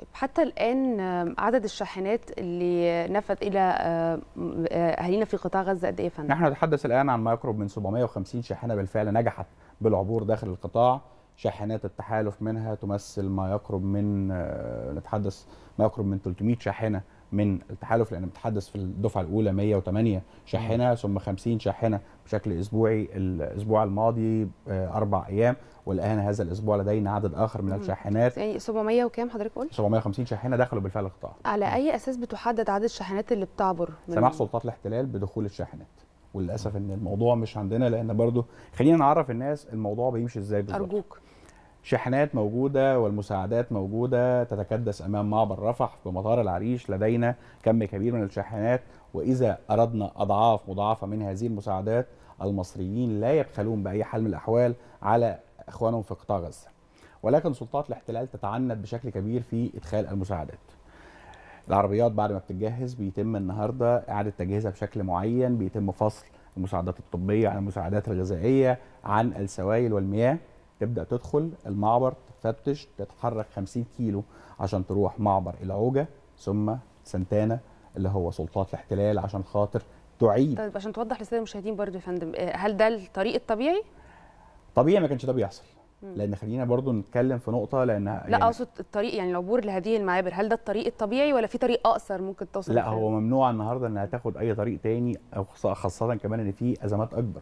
طيب حتى الآن عدد الشاحنات اللي نفذ إلى آه، أهالينا في قطاع غزة قد إيه فندم؟ نحن نتحدث الآن عن ما يقرب من 750 شاحنة بالفعل نجحت بالعبور داخل القطاع شاحنات التحالف منها تمثل ما يقرب من آه، نتحدث ما يقرب من 300 شاحنة من التحالف لان بنتحدث في الدفعه الاولى 108 شاحنه ثم 50 شاحنه بشكل اسبوعي الاسبوع الماضي آه، اربع ايام والان هذا الاسبوع لدينا عدد اخر من الشاحنات يعني 700 وكام حضرتك قلت 750 شاحنه دخلوا بالفعل القطاع على اي اساس بتحدد عدد الشاحنات اللي بتعبر سماح سلطات الاحتلال بدخول الشاحنات وللاسف ان الموضوع مش عندنا لان برضه خلينا نعرف الناس الموضوع بيمشي ازاي بالظبط ارجوك شحنات موجودة والمساعدات موجودة تتكدس أمام معبر رفح في مطار العريش لدينا كم كبير من الشاحنات وإذا أردنا أضعاف مضاعفة من هذه المساعدات المصريين لا يبخلون بأي حال من الأحوال على إخوانهم في قطاع غزة ولكن سلطات الاحتلال تتعنت بشكل كبير في إدخال المساعدات العربيات بعد ما بتتجهز بيتم النهارده إعادة تجهيزها بشكل معين بيتم فصل المساعدات الطبية عن المساعدات الغذائية عن السوائل والمياه تبدا تدخل المعبر تفتش تتحرك 50 كيلو عشان تروح معبر العوجه ثم سنتانا اللي هو سلطات الاحتلال عشان خاطر تعيد طيب عشان توضح للساده المشاهدين برضو يا فندم آه، هل ده الطريق الطبيعي؟ طبيعي ما كانش ده بيحصل لان خلينا برضو نتكلم في نقطه لان لا يعني اقصد الطريق يعني العبور لهذه المعابر هل ده الطريق الطبيعي ولا في طريق اقصر ممكن توصل لا هو ممنوع النهارده انها تاخد اي طريق تاني خاصه كمان ان في ازمات اكبر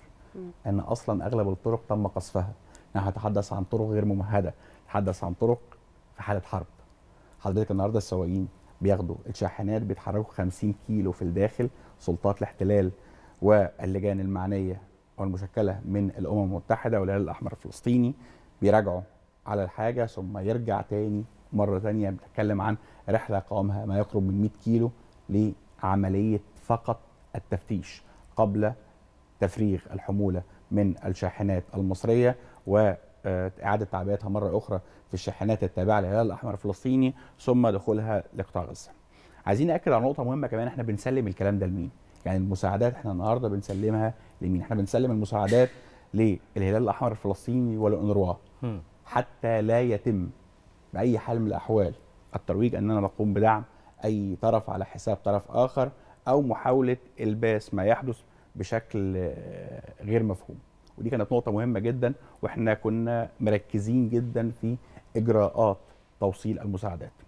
ان اصلا اغلب الطرق تم قصفها نحن نتحدث عن طرق غير ممهده نتحدث عن طرق في حاله حرب حضرتك النهارده السواقين بياخدوا الشاحنات بيتحركوا 50 كيلو في الداخل سلطات الاحتلال واللجان المعنيه والمشكله من الامم المتحده والهلال الاحمر الفلسطيني بيراجعوا على الحاجه ثم يرجع تاني مره تانية بنتكلم عن رحله قوامها ما يقرب من 100 كيلو لعمليه فقط التفتيش قبل تفريغ الحموله من الشاحنات المصريه واعاده تعبئتها مره اخرى في الشاحنات التابعه للهلال الاحمر الفلسطيني ثم دخولها لقطاع غزه. عايزين ناكد على نقطه مهمه كمان احنا بنسلم الكلام ده لمين؟ يعني المساعدات احنا النهارده بنسلمها لمين؟ احنا بنسلم المساعدات للهلال الاحمر الفلسطيني ولأونروا حتى لا يتم باي حال من الاحوال الترويج اننا نقوم بدعم اي طرف على حساب طرف اخر او محاوله الباس ما يحدث بشكل غير مفهوم ودي كانت نقطه مهمه جدا واحنا كنا مركزين جدا في اجراءات توصيل المساعدات